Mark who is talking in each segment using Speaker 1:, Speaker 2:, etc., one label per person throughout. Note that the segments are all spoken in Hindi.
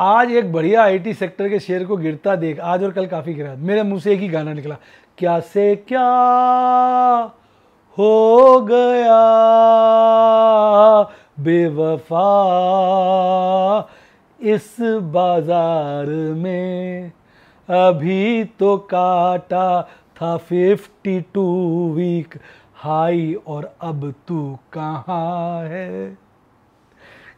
Speaker 1: आज एक बढ़िया आईटी सेक्टर के शेयर को गिरता देख आज और कल काफ़ी गिरा मेरे मुंह से एक ही गाना निकला क्या से क्या हो गया बेवफा इस बाजार में अभी तो काटा था फिफ्टी टू वीक हाई और अब तू कहाँ है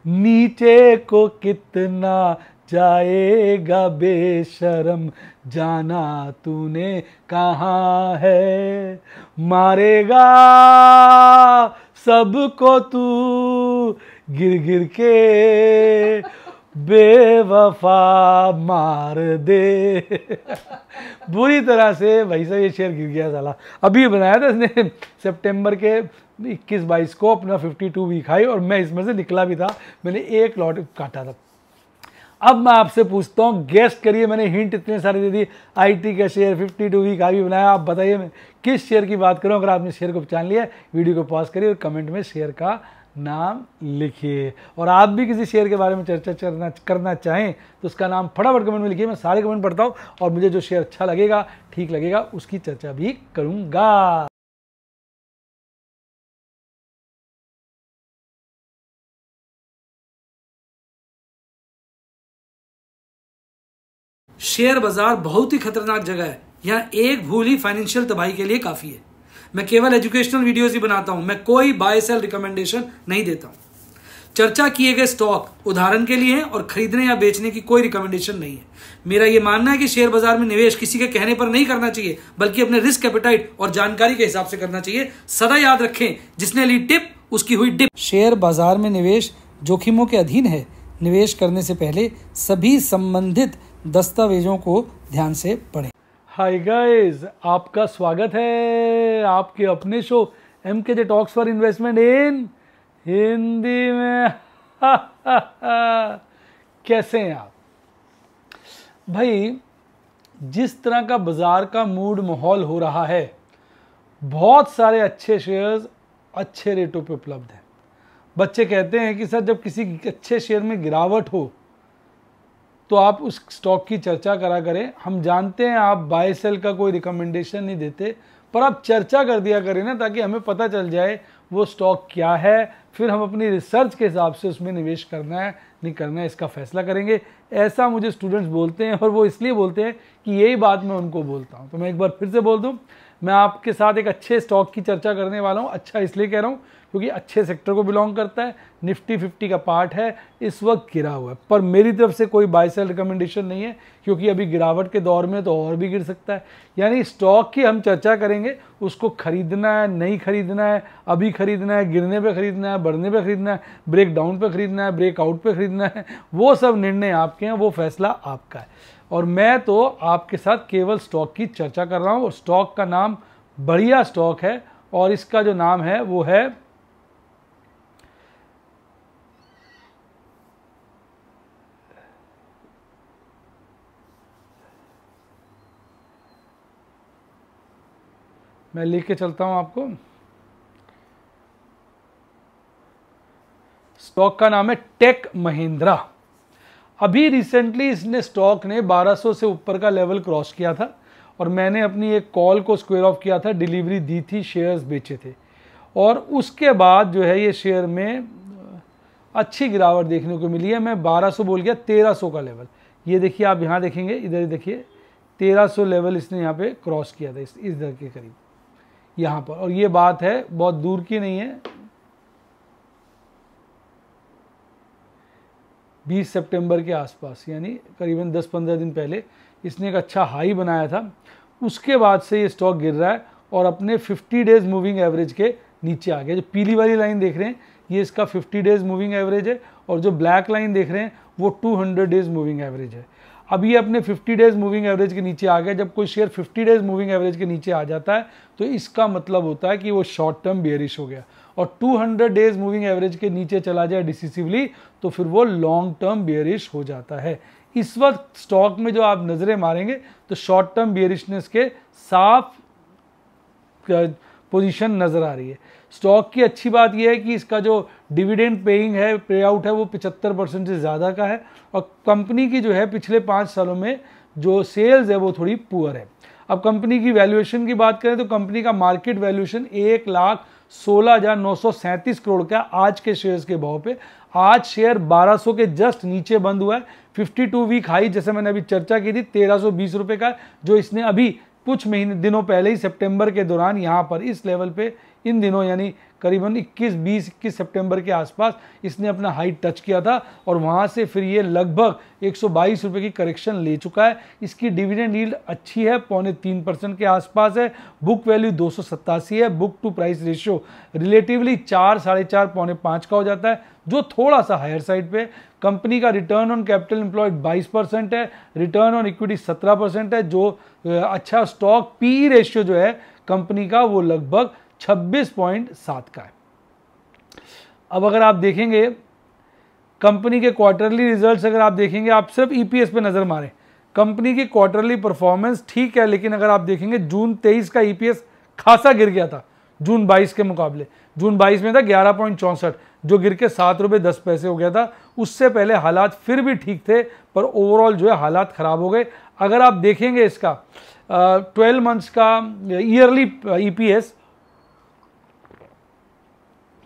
Speaker 1: नीचे को कितना जाएगा बेशरम जाना तूने कहाँ है मारेगा सबको तू गिर गिर के बेवफा मार दे बुरी तरह से भाई साहब ये शेर गिर गया साला अभी बनाया था इसने सितंबर के इक्कीस बाईस को अपना फिफ्टी टू वीक हाई और मैं इसमें से निकला भी था मैंने एक लॉट काटा था अब मैं आपसे पूछता हूँ गेस्ट करिए मैंने हिंट इतने सारे दे दी आईटी का शेयर 52 वीक आई भी बनाया आप बताइए मैं किस शेयर की बात करूँ अगर आपने शेयर को पहचान लिया वीडियो को पॉज करिए और कमेंट में शेयर का नाम लिखिए और आप भी किसी शेयर के बारे में चर्चा करना करना चाहें तो उसका नाम फटाफट कमेंट में लिखिए मैं सारे कमेंट पढ़ता हूँ और मुझे जो शेयर अच्छा लगेगा ठीक लगेगा उसकी चर्चा भी करूँगा शेयर बाजार बहुत ही खतरनाक जगह है यहाँ एक भूल ही फाइनेंशियल तबाही के लिए काफ़ी है मैं केवल एजुकेशनल वीडियोस ही बनाता हूँ मैं कोई बाय सेल रिकमेंडेशन नहीं देता चर्चा किए गए स्टॉक उदाहरण के लिए हैं और खरीदने या बेचने की कोई रिकमेंडेशन नहीं है मेरा यह मानना है कि शेयर बाजार में निवेश किसी के कहने पर नहीं करना चाहिए बल्कि अपने रिस्क कैपिटाइट और जानकारी के हिसाब से करना चाहिए सदा याद रखें जिसने ली टिप उसकी हुई डिप शेयर बाजार में निवेश जोखिमों के अधीन है निवेश करने से पहले सभी संबंधित दस्तावेजों को ध्यान से पढ़ें हाय गाइस आपका स्वागत है आपके अपने show M K J talks for investment in Hindi में कैसे हैं आप भाई जिस तरह का बाज़ार का मूड माहौल हो रहा है बहुत सारे अच्छे शेयर्स अच्छे रेटों पे उपलब्ध हैं बच्चे कहते हैं कि सर जब किसी अच्छे शेयर में गिरावट हो तो आप उस स्टॉक की चर्चा करा करें हम जानते हैं आप बाय सेल का कोई रिकमेंडेशन नहीं देते पर आप चर्चा कर दिया करें ना ताकि हमें पता चल जाए वो स्टॉक क्या है फिर हम अपनी रिसर्च के हिसाब से उसमें निवेश करना है नहीं करना है इसका फैसला करेंगे ऐसा मुझे स्टूडेंट्स बोलते हैं और वो इसलिए बोलते हैं कि यही बात मैं उनको बोलता हूँ तो मैं एक बार फिर से बोल दूँ मैं आपके साथ एक अच्छे स्टॉक की चर्चा करने वाला हूँ अच्छा इसलिए कह रहा हूँ क्योंकि अच्छे सेक्टर को बिलोंग करता है निफ्टी फिफ्टी का पार्ट है इस वक्त गिरा हुआ है पर मेरी तरफ से कोई बाय सेल रिकमेंडेशन नहीं है क्योंकि अभी गिरावट के दौर में तो और भी गिर सकता है यानी स्टॉक की हम चर्चा करेंगे उसको खरीदना है नहीं खरीदना है अभी खरीदना है गिरने पर खरीदना है बढ़ने पर खरीदना है ब्रेक डाउन पर खरीदना है ब्रेकआउट पर खरीदना है वो सब निर्णय आपके हैं वो फैसला आपका है और मैं तो आपके साथ केवल स्टॉक की चर्चा कर रहा हूँ और स्टॉक का नाम बढ़िया स्टॉक है और इसका जो नाम है वो है मैं लिख के चलता हूँ आपको स्टॉक का नाम है टेक महिंद्रा अभी रिसेंटली इसने स्टॉक ने 1200 से ऊपर का लेवल क्रॉस किया था और मैंने अपनी एक कॉल को स्क्वेयर ऑफ किया था डिलीवरी दी थी शेयर्स बेचे थे और उसके बाद जो है ये शेयर में अच्छी गिरावट देखने को मिली है मैं 1200 बोल गया 1300 का लेवल ये देखिए आप यहाँ देखेंगे इधर देखिए 1300 लेवल इसने यहाँ पे क्रॉस किया था इस इधर के करीब यहां पर और ये बात है बहुत दूर की नहीं है 20 सितंबर के आसपास यानी करीबन 10-15 दिन पहले इसने एक अच्छा हाई बनाया था उसके बाद से ये स्टॉक गिर रहा है और अपने 50 डेज मूविंग एवरेज के नीचे आ गया जो पीली वाली लाइन देख रहे हैं ये इसका 50 डेज मूविंग एवरेज है और जो ब्लैक लाइन देख रहे हैं वो 200 डेज मूविंग एवरेज है अब ये अपने 50 डेज मूविंग एवरेज के नीचे आ गया जब कोई शेयर 50 डेज मूविंग एवरेज के नीचे आ जाता है तो इसका मतलब होता है कि वो शॉर्ट टर्म बेरिश हो गया और 200 डेज मूविंग एवरेज के नीचे चला जाए डिसिसिवली तो फिर वो लॉन्ग टर्म बेरिश हो जाता है इस वक्त स्टॉक में जो आप नज़रें मारेंगे तो शॉर्ट टर्म बेरिशनेस के साफ पोजीशन नज़र आ रही है स्टॉक की अच्छी बात यह है कि इसका जो डिविडेंड पेइंग है पे आउट है वो 75 परसेंट से ज़्यादा का है और कंपनी की जो है पिछले पाँच सालों में जो सेल्स है वो थोड़ी पुअर है अब कंपनी की वैल्यूएशन की बात करें तो कंपनी का मार्केट वैल्यूएशन एक लाख सोलह हज़ार नौ सौ सैंतीस करोड़ का आज के शेयर्स के भाव पे आज शेयर बारह सौ के जस्ट नीचे बंद हुआ है फिफ्टी टू वीक हाई जैसे मैंने अभी चर्चा की थी तेरह सौ बीस रुपये का जो इसने अभी कुछ महीने दिनों पहले ही सितंबर के दौरान यहाँ पर इस लेवल पे इन दिनों यानी करीबन 21 20 इक्कीस सितंबर के आसपास इसने अपना हाई टच किया था और वहाँ से फिर ये लगभग एक सौ की करेक्शन ले चुका है इसकी डिविडेंड ईल्ड अच्छी है पौने तीन परसेंट के आसपास है बुक वैल्यू दो है book to price ratio relatively चार साढ़े चार पौने पाँच का हो जाता है जो थोड़ा सा हायर साइड पे कंपनी का return on capital employed 22 percent है रिटर्न ऑन इक्विटी 17 परसेंट है जो अच्छा स्टॉक पी रेशियो जो है कंपनी का वो लगभग छब्बीस का है अब अगर आप देखेंगे कंपनी के क्वार्टरली रिजल्ट्स अगर आप देखेंगे आप सिर्फ ईपीएस e पे नज़र मारें कंपनी की क्वार्टरली परफॉर्मेंस ठीक है लेकिन अगर आप देखेंगे जून 23 का ईपीएस e खासा गिर गया था जून 22 के मुकाबले जून 22 में था ग्यारह जो गिर के सात रुपये दस पैसे हो गया था उससे पहले हालात फिर भी ठीक थे पर ओवरऑल जो है हालात ख़राब हो गए अगर आप देखेंगे इसका ट्वेल्व मंथ्स का ईयरली ई पी एस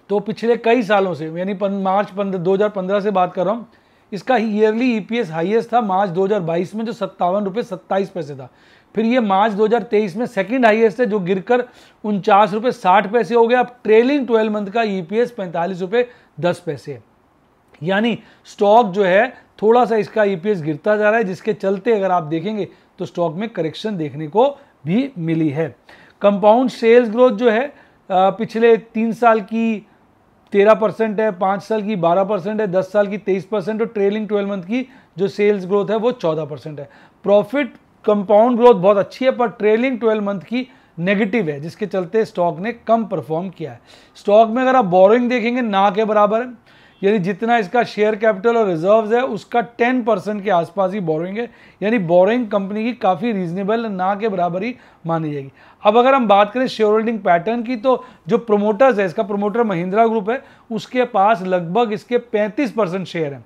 Speaker 1: तो पिछले कई सालों से यानी मार्च दो हज़ार पंद्रह से बात कर रहा हूँ इसका ईयरली ईपीएस हाईएस्ट था मार्च 2022 में जो सत्तावन रुपये सत्ताईस पैसे था फिर ये मार्च 2023 में सेकंड हाईएस्ट है जो गिरकर उनचास रुपये साठ पैसे हो गया अब ट्रेलिंग ट्वेल्व मंथ का ईपीएस e पैंतालीस रुपये दस पैसे है यानी स्टॉक जो है थोड़ा सा इसका ईपीएस e गिरता जा रहा है जिसके चलते अगर आप देखेंगे तो स्टॉक में करेक्शन देखने को भी मिली है कंपाउंड सेल्स ग्रोथ जो है पिछले तीन साल की तेरह परसेंट है पाँच साल की बारह परसेंट है दस साल की तेईस परसेंट और ट्रेलिंग ट्वेल्व मंथ की जो सेल्स ग्रोथ है वो चौदह परसेंट है प्रॉफिट कंपाउंड ग्रोथ बहुत अच्छी है पर ट्रेलिंग ट्वेल्व मंथ की नेगेटिव है जिसके चलते स्टॉक ने कम परफॉर्म किया है स्टॉक में अगर आप बोरोइंग देखेंगे ना के बराबर है यानी जितना इसका शेयर कैपिटल और रिजर्व्स है उसका 10 परसेंट के आसपास ही बोरिंग है यानी बोरिंग कंपनी की काफ़ी रीजनेबल ना के बराबर ही मानी जाएगी अब अगर हम बात करें शेयर होल्डिंग पैटर्न की तो जो प्रोमोटर्स है इसका प्रोमोटर महिंद्रा ग्रुप है उसके पास लगभग इसके 35 परसेंट शेयर हैं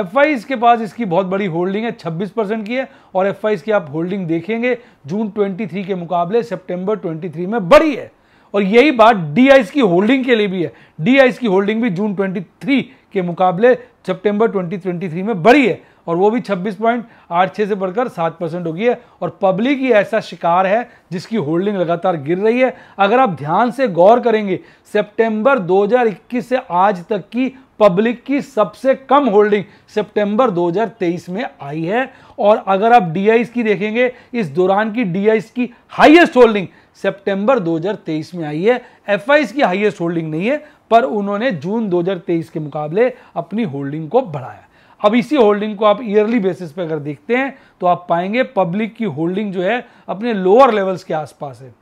Speaker 1: एफ के पास इसकी बहुत बड़ी होल्डिंग है 26 परसेंट की है और एफ की आप होल्डिंग देखेंगे जून 23 के मुकाबले सितंबर 23 में बड़ी है और यही बात डी की होल्डिंग के लिए भी है डी की होल्डिंग भी जून 23 के मुकाबले सितंबर 2023 में बढ़ी है और वो भी 26.86 से बढ़कर 7 परसेंट हो गई है और पब्लिक ही ऐसा शिकार है जिसकी होल्डिंग लगातार गिर रही है अगर आप ध्यान से गौर करेंगे सितंबर 2021 से आज तक की पब्लिक की सबसे कम होल्डिंग सितंबर 2023 में आई है और अगर आप डी की देखेंगे इस दौरान की डी की हाईएस्ट होल्डिंग सितंबर 2023 में आई है एफ की हाईएस्ट होल्डिंग नहीं है पर उन्होंने जून 2023 के मुकाबले अपनी होल्डिंग को बढ़ाया अब इसी होल्डिंग को आप ईयरली बेसिस पर अगर देखते हैं तो आप पाएंगे पब्लिक की होल्डिंग जो है अपने लोअर लेवल्स के आसपास है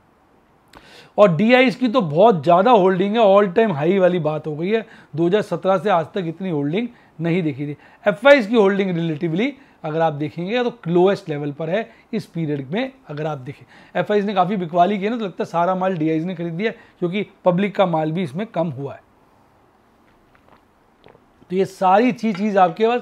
Speaker 1: और डी की तो बहुत ज़्यादा होल्डिंग है ऑल टाइम हाई वाली बात हो गई है 2017 से आज तक इतनी होल्डिंग नहीं देखी थी एफ की होल्डिंग रिलेटिवली अगर आप देखेंगे तो लोएस्ट लेवल पर है इस पीरियड में अगर आप देखें एफ ने काफ़ी बिकवाली की है ना तो लगता है सारा माल डी ने खरीद दिया क्योंकि पब्लिक का माल भी इसमें कम हुआ है तो ये सारी चीज़ चीज़ आपके पास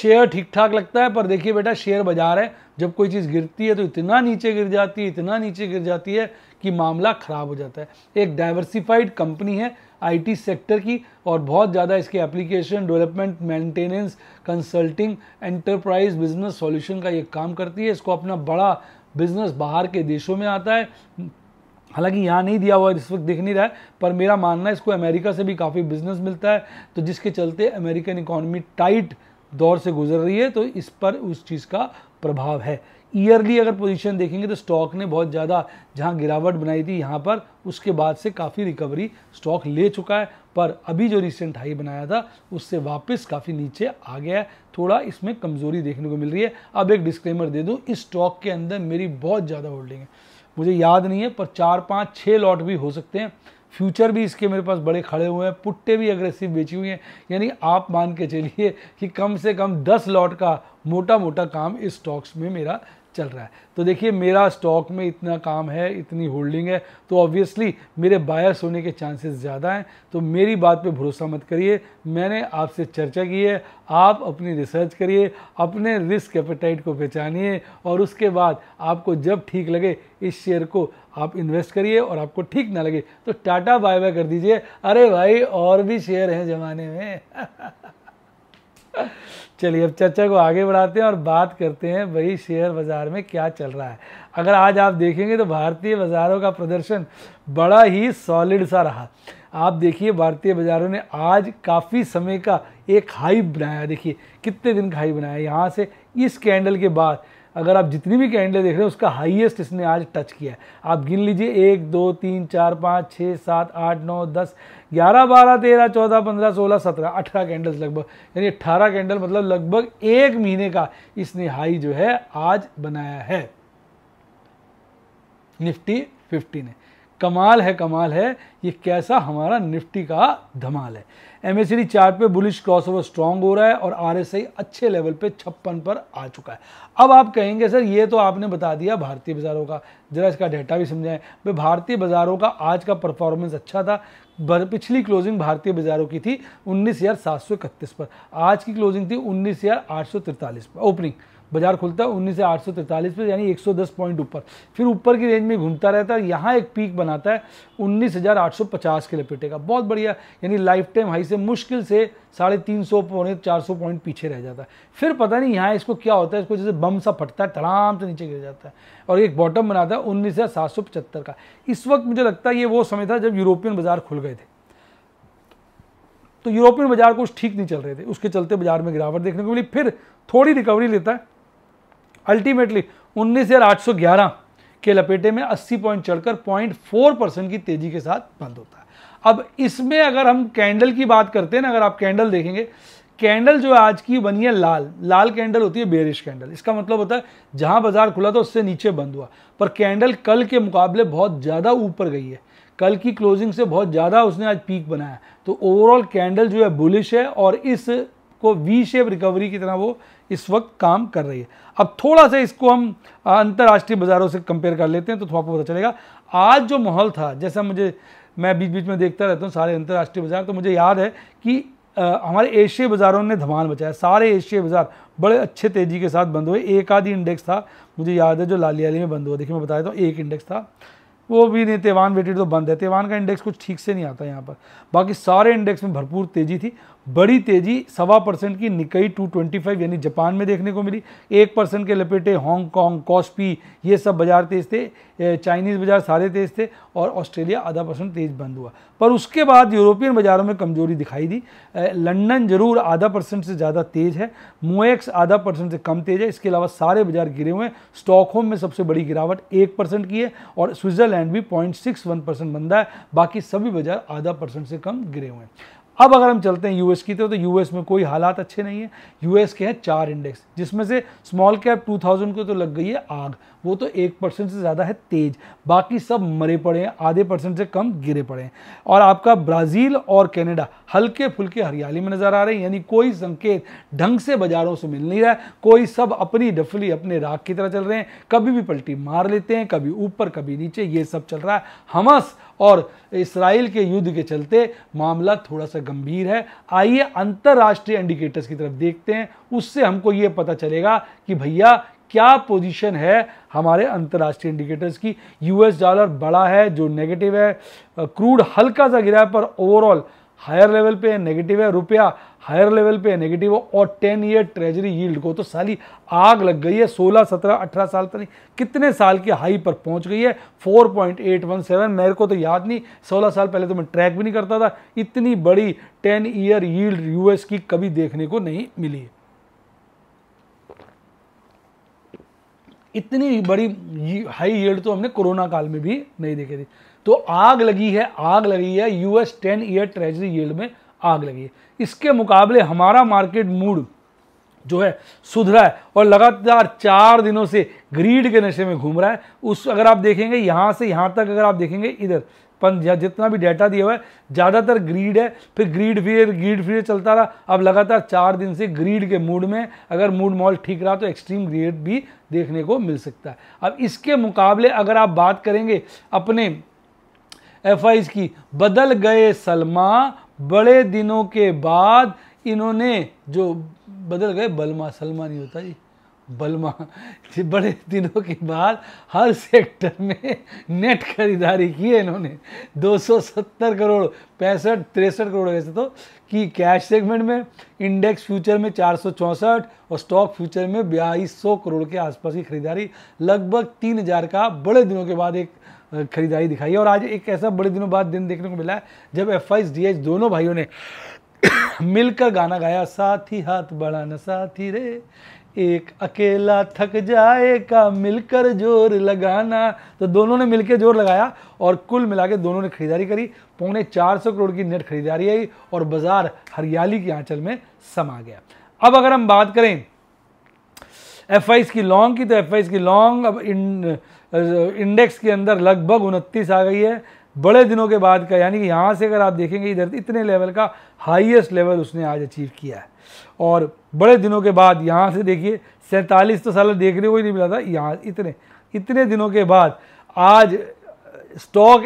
Speaker 1: शेयर ठीक ठाक लगता है पर देखिए बेटा शेयर बाजार है जब कोई चीज़ गिरती है तो इतना नीचे गिर जाती है इतना नीचे गिर जाती है कि मामला ख़राब हो जाता है एक डाइवर्सिफाइड कंपनी है आईटी सेक्टर की और बहुत ज़्यादा इसके application development maintenance consulting enterprise business solution का ये काम करती है इसको अपना बड़ा बिजनेस बाहर के देशों में आता है हालांकि यहाँ नहीं दिया हुआ इस वक्त दिख नहीं रहा है पर मेरा मानना है इसको अमेरिका से भी काफ़ी बिजनेस मिलता है तो जिसके चलते अमेरिकन इकॉनमी टाइट दौर से गुजर रही है तो इस पर उस चीज़ का प्रभाव है ईयरली अगर पोजीशन देखेंगे तो स्टॉक ने बहुत ज़्यादा जहां गिरावट बनाई थी यहां पर उसके बाद से काफ़ी रिकवरी स्टॉक ले चुका है पर अभी जो रिसेंट हाई बनाया था उससे वापस काफ़ी नीचे आ गया है थोड़ा इसमें कमज़ोरी देखने को मिल रही है अब एक डिस्क्लेमर दे दूँ इस स्टॉक के अंदर मेरी बहुत ज़्यादा होल्डिंग है मुझे याद नहीं है पर चार पाँच छः लॉट भी हो सकते हैं फ्यूचर भी इसके मेरे पास बड़े खड़े हुए हैं पुट्टे भी अग्रेसिव बेची हुई हैं यानी आप मान के चलिए कि कम से कम दस लॉट का मोटा मोटा काम इस स्टॉक्स में मेरा चल रहा है तो देखिए मेरा स्टॉक में इतना काम है इतनी होल्डिंग है तो ऑब्वियसली मेरे बायर्स होने के चांसेस ज़्यादा हैं तो मेरी बात पे भरोसा मत करिए मैंने आपसे चर्चा की है आप अपनी रिसर्च करिए अपने रिस्क एपेटाइट को पहचानिए और उसके बाद आपको जब ठीक लगे इस शेयर को आप इन्वेस्ट करिए और आपको ठीक ना लगे तो टाटा बाय बाय कर दीजिए अरे भाई और भी शेयर हैं ज़माने में चलिए अब चर्चा को आगे बढ़ाते हैं और बात करते हैं भाई शेयर बाज़ार में क्या चल रहा है अगर आज आप देखेंगे तो भारतीय बाज़ारों का प्रदर्शन बड़ा ही सॉलिड सा रहा आप देखिए भारतीय बाज़ारों ने आज काफ़ी समय का एक हाई बनाया देखिए कितने दिन का हाई बनाया यहाँ से इस कैंडल के बाद अगर आप जितनी भी कैंडल देख रहे हैं उसका हाईएस्ट इसने आज टच किया है आप गिन लीजिए एक दो तीन चार पाँच छः सात आठ नौ दस ग्यारह बारह तेरह चौदह पंद्रह सोलह सत्रह अठारह कैंडल्स लगभग यानी अट्ठारह कैंडल मतलब लगभग एक महीने का इसने हाई जो है आज बनाया है निफ्टी फिफ्टी ने कमाल है कमाल है ये कैसा हमारा निफ्टी का धमाल है एम एस चार्ट पे बुलिश क्रॉस ओवर स्ट्रांग हो रहा है और आर अच्छे लेवल पे छप्पन पर आ चुका है अब आप कहेंगे सर ये तो आपने बता दिया भारतीय बाज़ारों का जरा इसका डाटा भी समझाएं भाई भारतीय बाज़ारों का आज का परफॉर्मेंस अच्छा था पिछली क्लोजिंग भारतीय बाज़ारों की थी उन्नीस पर आज की क्लोजिंग थी उन्नीस पर ओपनिंग बाजार खुलता है उन्नीस से आठ सौ तैंतालीस पर यानी 110 पॉइंट ऊपर फिर ऊपर की रेंज में घूमता रहता है यहाँ एक पीक बनाता है उन्नीस हज़ार आठ सौ पचास के लपेटेगा बहुत बढ़िया यानी लाइफ टाइम हाई से मुश्किल से साढ़े तीन सौ पौने चार सौ पॉइंट पीछे रह जाता है फिर पता नहीं यहाँ इसको क्या होता है इसको जैसे बम सा फटता है तड़ाम से नीचे गिर जाता है और एक बॉटम बनाता है उन्नीस हज़ार सात सौ पचहत्तर का इस वक्त मुझे लगता है ये वो समय था जब यूरोपियन बाजार खुल गए थे तो यूरोपियन बाजार कुछ ठीक नहीं चल रहे थे उसके चलते बाजार में गिरावट देखने को मिली फिर थोड़ी रिकवरी लेता है अल्टीमेटली ग्यारह के लपेटे में 80 पॉइंट चढ़कर 0.4 परसेंट की तेजी के साथ बंद होता है अब इसमें अगर हम कैंडल की बात करते हैं ना अगर आप कैंडल देखेंगे कैंडल जो है आज की बनी है लाल लाल कैंडल होती है बेरिश कैंडल इसका मतलब होता है जहां बाजार खुला था उससे नीचे बंद हुआ पर कैंडल कल के मुकाबले बहुत ज़्यादा ऊपर गई है कल की क्लोजिंग से बहुत ज़्यादा उसने आज पीक बनाया तो ओवरऑल कैंडल जो है बुलिश है और इस को वी शेप रिकवरी की तरह वो इस वक्त काम कर रही है अब थोड़ा सा इसको हम अंतर्राष्ट्रीय बाज़ारों से कंपेयर कर लेते हैं तो थोड़ा पता चलेगा आज जो माहौल था जैसा मुझे मैं बीच बीच में देखता रहता हूँ सारे अंतर्राष्ट्रीय बाज़ार तो मुझे याद है कि हमारे एशियाई बाज़ारों ने धमाल मचाया सारे एशियाई बाज़ार बड़े अच्छे तेज़ी के साथ बंद हुए एक आधी इंडेक्स था मुझे याद है जो लाली आली में बंद हुआ देखिए मैं बता देता हूँ एक इंडेक्स था वो भी नहीं तेवान वेटेड तो बंद है तेवान का इंडेक्स कुछ ठीक से नहीं आता यहाँ पर बाकी सारे इंडेक्स में भरपूर तेज़ी थी बड़ी तेजी सवा परसेंट की निकई 225 यानी जापान में देखने को मिली एक परसेंट के लपेटे हांगकांग कॉस्पी ये सब बाजार तेज थे चाइनीज़ बाजार सारे तेज थे और ऑस्ट्रेलिया आधा परसेंट तेज बंद हुआ पर उसके बाद यूरोपियन बाज़ारों में कमजोरी दिखाई दी लंदन जरूर आधा परसेंट से ज़्यादा तेज है मोएक्स आधा परसेंट से कम तेज है इसके अलावा सारे बाजार गिरे हुए हैं स्टॉकहोम में सबसे बड़ी गिरावट एक परसेंट की है और स्विट्ज़रलैंड भी पॉइंट सिक्स वन परसेंट बंदा है बाकी सभी बाजार आधा परसेंट से कम गिरे हुए हैं अब अगर हम चलते हैं यूएस की तरफ तो यूएस में कोई हालात अच्छे नहीं है यूएस के हैं चार इंडेक्स जिसमें से स्मॉल कैप 2000 को तो लग गई है आग वो तो एक परसेंट से ज़्यादा है तेज बाकी सब मरे पड़े हैं आधे परसेंट से कम गिरे पड़े हैं और आपका ब्राज़ील और कनाडा हल्के फुल्के हरियाली में नज़र आ रहे हैं यानी कोई संकेत ढंग से बाज़ारों से मिल नहीं रहा है कोई सब अपनी डफली अपने राग की तरह चल रहे हैं कभी भी पलटी मार लेते हैं कभी ऊपर कभी नीचे ये सब चल रहा है हमस और इसराइल के युद्ध के चलते मामला थोड़ा सा गंभीर है आइए अंतर्राष्ट्रीय इंडिकेटर्स की तरफ देखते हैं उससे हमको ये पता चलेगा कि भैया क्या पोजीशन है हमारे अंतर्राष्ट्रीय इंडिकेटर्स की यूएस डॉलर बड़ा है जो नेगेटिव है क्रूड हल्का सा गिरा है पर ओवरऑल हायर लेवल पे नेगेटिव है रुपया हायर लेवल पे नेगेटिव है और टेन ईयर ट्रेजरी यील्ड को तो साली आग लग गई है 16, 17, 18 साल तक कितने साल के हाई पर पहुंच गई है 4.817 मेरे को तो याद नहीं 16 साल पहले तो मैं ट्रैक भी नहीं करता था इतनी बड़ी टेन ईयर यील्ड यूएस की कभी देखने को नहीं मिली है इतनी बड़ी हाई यील्ड तो हमने कोरोना काल में भी नहीं देखी थी तो आग लगी है आग लगी है US ten year treasury yield में आग लगी है इसके मुकाबले हमारा मार्केट मूड जो है सुधरा है और लगातार चार दिनों से ग्रीड के नशे में घूम रहा है उस अगर आप देखेंगे यहाँ से यहाँ तक अगर आप देखेंगे इधर पन जितना भी डाटा दिया हुआ है ज़्यादातर ग्रीड है फिर ग्रीड फिर ग्रीड फिर चलता रहा अब लगातार चार दिन से ग्रीड के मूड में अगर मूड मॉल ठीक रहा तो एक्सट्रीम ग्रीड भी देखने को मिल सकता है अब इसके मुकाबले अगर आप बात करेंगे अपने एफ की बदल गए सलमा बड़े दिनों के बाद इन्होंने जो बदल गए बलमा सलमा नहीं होता जी बलमा बड़े दिनों के बाद हर सेक्टर में नेट खरीदारी की है इन्होंने 270 करोड़ पैंसठ तिरसठ करोड़ वैसे तो कि कैश सेगमेंट में इंडेक्स फ्यूचर में चार और स्टॉक फ्यूचर में बयालीस करोड़ के आसपास की खरीदारी लगभग तीन हज़ार का बड़े दिनों के बाद एक खरीदारी दिखाई है और आज एक ऐसा बड़े दिनों बाद दिन देखने को मिला है जब एफ आई दोनों भाइयों ने मिलकर गाना गाया साथी हाथ बढ़ाना साथी रे एक अकेला थक जाए का मिलकर जोर लगाना तो दोनों ने मिलकर जोर लगाया और कुल मिला दोनों ने खरीदारी करी पौने 400 करोड़ की नेट खरीदारी आई और बाजार हरियाली की आंचल में समा गया अब अगर हम बात करें एफ की लॉन्ग की तो एफ की लॉन्ग अब इन, इंडेक्स uh, के अंदर लगभग उनतीस आ गई है बड़े दिनों के बाद का यानी कि यहाँ से अगर आप देखेंगे इधर इतने लेवल का हाईएस्ट लेवल उसने आज अचीव किया है और बड़े दिनों के बाद यहाँ से देखिए सैंतालीस तो साल देखने को ही नहीं मिला था यहाँ इतने इतने दिनों के बाद आज स्टॉक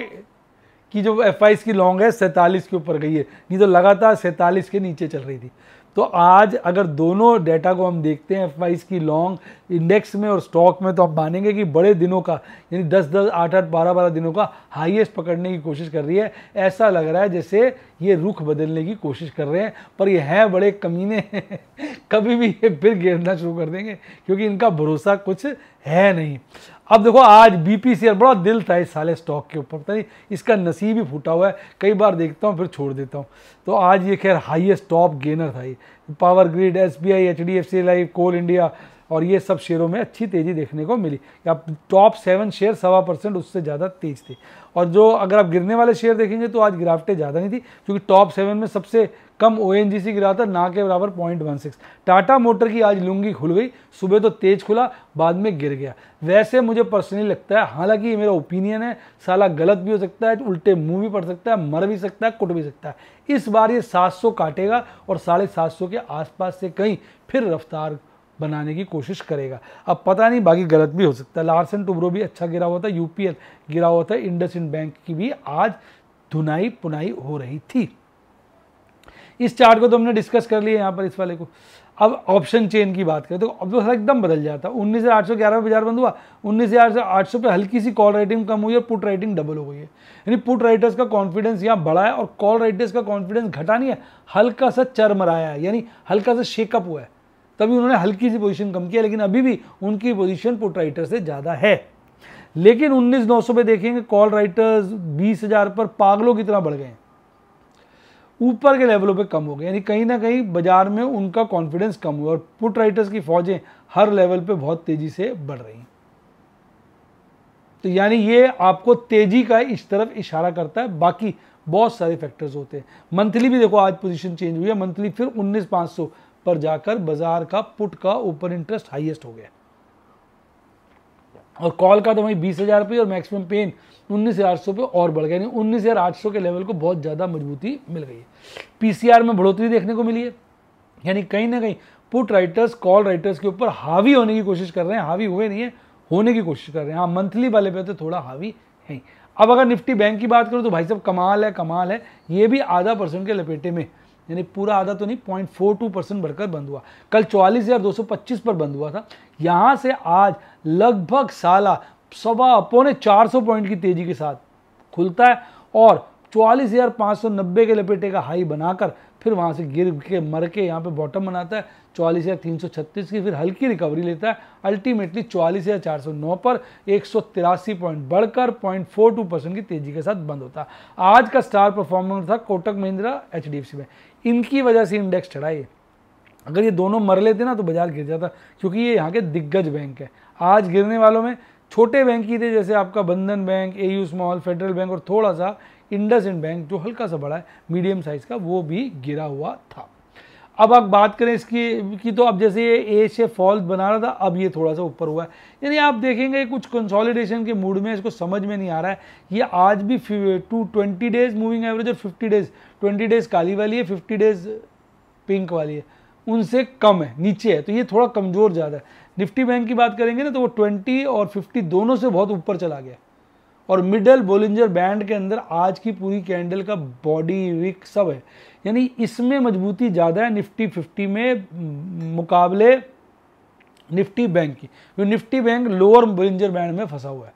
Speaker 1: की जो एफ की लॉन्ग है सैंतालीस के ऊपर गई है नहीं तो लगातार सैंतालीस के नीचे चल रही थी तो आज अगर दोनों डेटा को हम देखते हैं एफ की लॉन्ग इंडेक्स में और स्टॉक में तो आप मानेंगे कि बड़े दिनों का यानी 10 10 8 8 12 12 दिनों का हाईएस्ट पकड़ने की कोशिश कर रही है ऐसा लग रहा है जैसे ये रुख बदलने की कोशिश कर रहे हैं पर ये हैं बड़े कमीने कभी भी ये फिर गिरना शुरू कर देंगे क्योंकि इनका भरोसा कुछ है नहीं अब देखो आज बीपी शेयर बड़ा दिल था इस साले स्टॉक के ऊपर पता नहीं इसका नसीब ही फूटा हुआ है कई बार देखता हूँ फिर छोड़ देता हूँ तो आज ये खैर हाईएस्ट टॉप गेनर था ये power grid S B I H D F C life coal India और ये सब शेयरों में अच्छी तेज़ी देखने को मिली या टॉप सेवन शेयर सवा परसेंट उससे ज़्यादा तेज़ थे और जो अगर आप गिरने वाले शेयर देखेंगे तो आज गिरावटें ज़्यादा नहीं थी क्योंकि टॉप सेवन में सबसे कम ओ एन जी सी गिरा था ना के बराबर point one six Tata motor की आज लुंगी खुल गई सुबह तो तेज़ खुला बाद में गिर गया वैसे मुझे पर्सनली लगता है हालांकि ये मेरा ओपिनियन है साला गलत भी हो सकता है उल्टे मुंह भी पड़ सकता है मर भी सकता है कुट भी सकता है इस बार ये 700 काटेगा और साढ़े सात सौ के आसपास से कहीं फिर रफ्तार बनाने की कोशिश करेगा अब पता नहीं बाकी गलत भी हो सकता है लार्सन टुब्रो भी अच्छा गिरा हुआ था यूपीएल गिरा हुआ था इंडस इंड बैंक की भी आज धुनाई पुनाई हो रही थी इस चार्ट को तो हमने डिस्कस कर लिया यहाँ पर इस वाले को अब ऑप्शन चेन की बात करें तो अब तो एकदम बदल जाता है उन्नीस हज़ार आठ सौ ग्यारह बाजार बंद हुआ उन्नीस हज़ार आठ सौ पर हल्की सी कॉल राइटिंग कम हुई और पुट राइटिंग डबल हो गई है यानी पुट राइटर्स का कॉन्फिडेंस यहाँ बढ़ा है और कॉल राइटर्स का कॉन्फिडेंस घटा नहीं है हल्का सा चरमराया है यानी हल्का सा शेकअप हुआ है तभी उन्होंने हल्की सी पोजीशन कम किया लेकिन अभी भी उनकी पोजीशन पुट राइटर से ज़्यादा है लेकिन उन्नीस नौ सौ पे देखेंगे कॉल राइटर्स बीस हज़ार पर पागलों की तरह बढ़ गए ऊपर के लेवलों पे कम हो गए यानी कहीं ना कहीं बाजार में उनका कॉन्फिडेंस कम हुआ और पुट राइटर्स की फौजें हर लेवल पे बहुत तेज़ी से बढ़ रही तो यानी ये आपको तेज़ी का इस तरफ इशारा करता है बाकी बहुत सारे फैक्टर्स होते हैं मंथली भी देखो आज पोजीशन चेंज हुई है मंथली फिर उन्नीस सौ पर जाकर बाजार का पुट का ऊपर इंटरेस्ट हाईएस्ट हो गया और कॉल का तो वही बीस हज़ार रुपये और मैक्सिमम पेन उन्नीस हज़ार सौ पे और बढ़ गया यानी उन्नीस हज़ार आठ सौ के लेवल को बहुत ज़्यादा मजबूती मिल गई है पीसीआर में बढ़ोतरी देखने को मिली है यानी कहीं ना कहीं पुट राइटर्स कॉल राइटर्स के ऊपर हावी होने की कोशिश कर रहे हैं हावी हुए नहीं है होने की कोशिश कर रहे हैं हाँ मंथली वाले पे तो थोड़ा हावी है अब अगर निफ्टी बैंक की बात करूँ तो भाई साहब कमाल है कमाल है ये भी आधा परसेंट के लपेटे में यानी पूरा आधा तो नहीं पॉइंट फोर टू परसेंट बढ़कर बंद हुआ कल चौवालीस हज़ार दो सौ पच्चीस पर बंद हुआ था यहाँ से आज लगभग साला सवा पौने चार सौ पॉइंट की तेज़ी के साथ खुलता है और चौवालीस हज़ार पाँच सौ नब्बे के लपेटे का हाई बनाकर फिर वहाँ से गिर के मर के यहाँ पे बॉटम बनाता है चौवालीस हज़ार तीन सौ छत्तीस की फिर हल्की रिकवरी लेता है अल्टीमेटली चौवालीस हज़ार चार सौ नौ पर एक सौ तिरासी पॉइंट बढ़कर पॉइंट फोर टू परसेंट की तेज़ी के साथ बंद होता है आज का स्टार परफॉर्मर था कोटक महिंद्रा एच में इनकी वजह से इंडेक्स चढ़ा ये अगर ये दोनों मर लेते ना तो बाजार गिर जाता क्योंकि ये यहाँ के दिग्गज बैंक है आज गिरने वालों में छोटे बैंक ही थे जैसे आपका Bandhan bank A U small federal bank और थोड़ा सा इंडस इंड बैंक जो हल्का सा बड़ा है मीडियम साइज़ का वो भी गिरा हुआ था अब आप बात करें इसकी की तो अब जैसे ये ए से फॉल्ट बना रहा था अब ये थोड़ा सा ऊपर हुआ है यानी आप देखेंगे कुछ कंसोलिडेशन के मूड में इसको समझ में नहीं आ रहा है ये आज भी two twenty days moving average और फिफ्टी डेज ट्वेंटी डेज काली वाली है फिफ्टी डेज पिंक वाली है उनसे कम है नीचे है तो ये थोड़ा कमज़ोर ज़्यादा है निफ्टी बैंक की बात करेंगे ना तो वो ट्वेंटी और फिफ्टी दोनों से बहुत ऊपर चला गया है और मिडल बोलिंजर बैंड के अंदर आज की पूरी कैंडल का बॉडी विक सब है यानी इसमें मजबूती ज़्यादा है निफ्टी फिफ्टी में मुकाबले निफ्टी बैंक की क्योंकि Nifty bank lower Bollinger band में फंसा हुआ है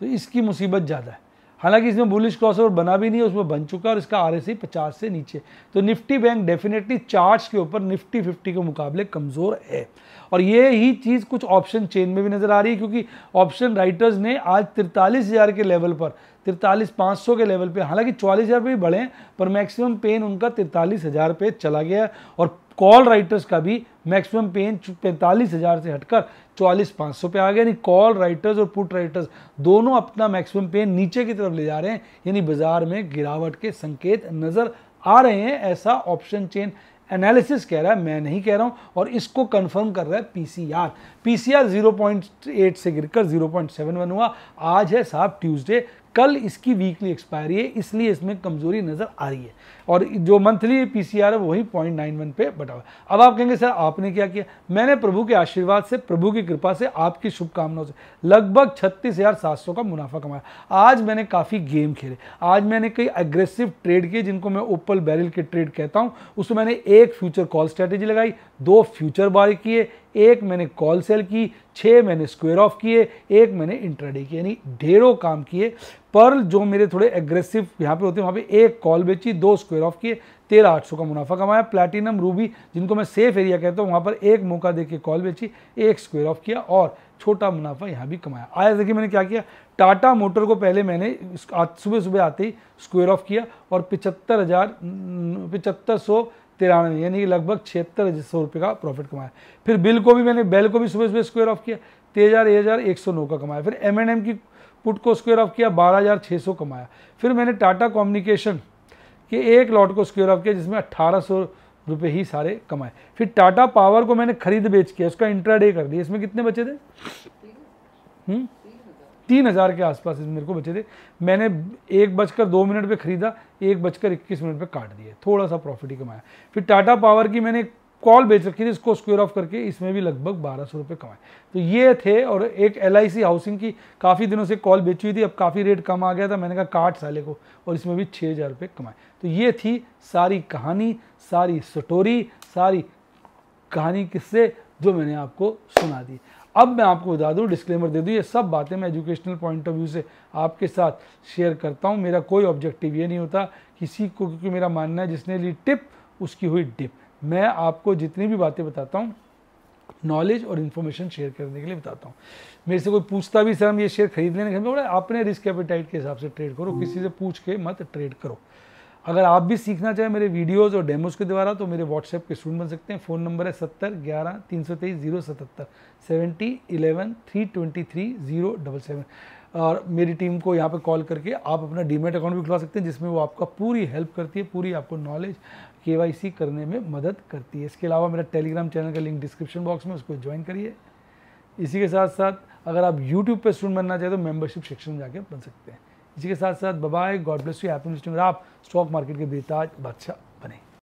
Speaker 1: तो इसकी मुसीबत ज़्यादा है हालांकि इसमें बुलिश क्रॉस ओवर बना भी नहीं है उसमें बन चुका है और इसका आर एस पचास से नीचे तो निफ्टी बैंक डेफिनेटली चार्ट्स के ऊपर निफ्टी फिफ्टी के मुकाबले कमज़ोर है और ये ही चीज़ कुछ ऑप्शन चेन में भी नज़र आ रही है क्योंकि ऑप्शन राइटर्स ने आज तिरतालीस हज़ार के लेवल पर तिरतालीस पाँच सौ के लेवल पे हालांकि चौलीस हज़ार पर भी बढ़े पर मैक्सिमम पेन उनका तिरतालीस हज़ार पे चला गया और कॉल राइटर्स का भी मैक्सिमम पेन पैंतालीस हज़ार से हटकर चौलीस पाँच सौ पे आ गया यानी कॉल राइटर्स और पुट राइटर्स दोनों अपना मैक्सिमम पेन नीचे की तरफ ले जा रहे हैं यानी बाजार में गिरावट के संकेत नज़र आ रहे हैं ऐसा ऑप्शन चेन एनालिसिस कह रहा है मैं नहीं कह रहा हूँ और इसको कंफर्म कर रहा है पीसीआर पीसीआर 0.8 से गिरकर 0.71 हुआ आज है साहब ट्यूसडे कल इसकी वीकली एक्सपायरी है इसलिए इसमें कमजोरी नज़र आ रही है और जो मंथली पी सी आर है वही पॉइंट नाइन वन पे बटा हुआ अब आप कहेंगे सर आपने क्या किया मैंने प्रभु के आशीर्वाद से प्रभु की कृपा से आपकी शुभकामनाओं से लगभग छत्तीस हज़ार सात सौ का मुनाफा कमाया आज मैंने काफ़ी गेम खेले आज मैंने कई एग्रेसिव ट्रेड किए जिनको मैं ओपल बैरल के ट्रेड कहता हूँ उसमें मैंने एक फ्यूचर कॉल स्ट्रैटेजी लगाई दो फ्यूचर बाय किए एक मैंने कॉल सेल की छः मैंने स्क्वेयर ऑफ किए एक मैंने इंट्राडे किए यानी ढेरों काम किए पर जो मेरे थोड़े एग्रेसिव यहाँ पे होते हैं वहाँ पे एक कॉल बेची दो स्क्वेयर ऑफ किए तेरह आठ सौ का मुनाफा कमाया प्लैटिनम रूबी जिनको मैं सेफ एरिया कहता हूँ वहाँ पर एक मौका दे के कॉल बेची एक स्क्वेयर ऑफ किया और छोटा मुनाफा यहाँ भी कमाया आया देखिए मैंने क्या किया टाटा मोटर को पहले मैंने सुबह सुबह आते ही स्क्वेयर ऑफ किया और पिचहत्तर हज़ार पिचहत्तर सौ तिरानवे यानी कि लगभग छिहत्तर सौ रुपये का प्रॉफिट कमाया फिर बिल को भी मैंने बैल को भी सुबह सुबह स्क्वेयर ऑफ किया तेरह हज़ार एक हज़ार एक सौ नौ का कमाया फिर एम एंड एम की पुट को स्क्वेयर ऑफ किया बारह हज़ार छः सौ कमाया फिर मैंने टाटा कम्युनिकेशन के एक लॉट को स्क्वेयर ऑफ किया जिसमें अट्ठारह सौ रुपये ही सारे कमाए फिर टाटा पावर को मैंने खरीद बेच किया उसका इंट्राडे कर दिया इसमें कितने बचे थे हुँ? हम्म? तीन हज़ार के आसपास मेरे को बचे थे मैंने एक बजकर दो मिनट पे ख़रीदा एक बजकर इक्कीस मिनट पे काट दिया थोड़ा सा प्रॉफिट ही कमाया फिर टाटा पावर की मैंने कॉल बेच रखी थी इसको स्क्वेयर ऑफ करके इसमें भी लगभग बारह सौ रुपये कमाए तो ये थे और एक एल हाउसिंग की काफ़ी दिनों से कॉल बेची हुई थी अब काफ़ी रेट कम आ गया था मैंने कहा काट साले को और इसमें भी छः हज़ार रुपये कमाए तो ये थी सारी कहानी सारी स्टोरी सारी कहानी किससे जो मैंने आपको सुना दी अब मैं आपको बता दूँ डिस्क्लेमर दे दूँ ये सब बातें मैं एजुकेशनल पॉइंट ऑफ व्यू से आपके साथ शेयर करता हूँ मेरा कोई ऑब्जेक्टिव ये नहीं होता किसी को क्योंकि मेरा मानना है जिसने ली टिप उसकी हुई डिप मैं आपको जितनी भी बातें बताता हूँ नॉलेज और इन्फॉर्मेशन शेयर करने के लिए बताता हूँ मेरे से कोई पूछता भी सर हम ये शेयर खरीद लेने बोला अपने रिस्क एपिटाइट के हिसाब से ट्रेड करो किसी से पूछ के मत ट्रेड करो अगर आप भी सीखना चाहें मेरे वीडियोज़ और डेमोज़ के द्वारा तो मेरे व्हाट्सएप के स्टूडेंट बन सकते हैं फ़ोन नंबर है सत्तर ग्यारह तीन सौ तेईस जीरो सतहत्तर seventy eleven three twenty three zero double seven और मेरी टीम को यहाँ पे कॉल करके आप अपना डीमेट अकाउंट भी खुला सकते हैं जिसमें वो आपका पूरी हेल्प करती है पूरी आपको नॉलेज के करने में मदद करती है इसके अलावा मेरा टेलीग्राम चैनल का लिंक डिस्क्रिप्शन बॉक्स में उसको ज्वाइन करिए इसी के साथ साथ अगर आप यूट्यूब पर स्टूडेंट बनना चाहें तो मेम्बरशिप सेक्शन में जाकर बन सकते हैं इसी के साथ साथ बबाई गॉड ब्लेस यू हैप्पी आप स्टॉक मार्केट के बेताज बादशाह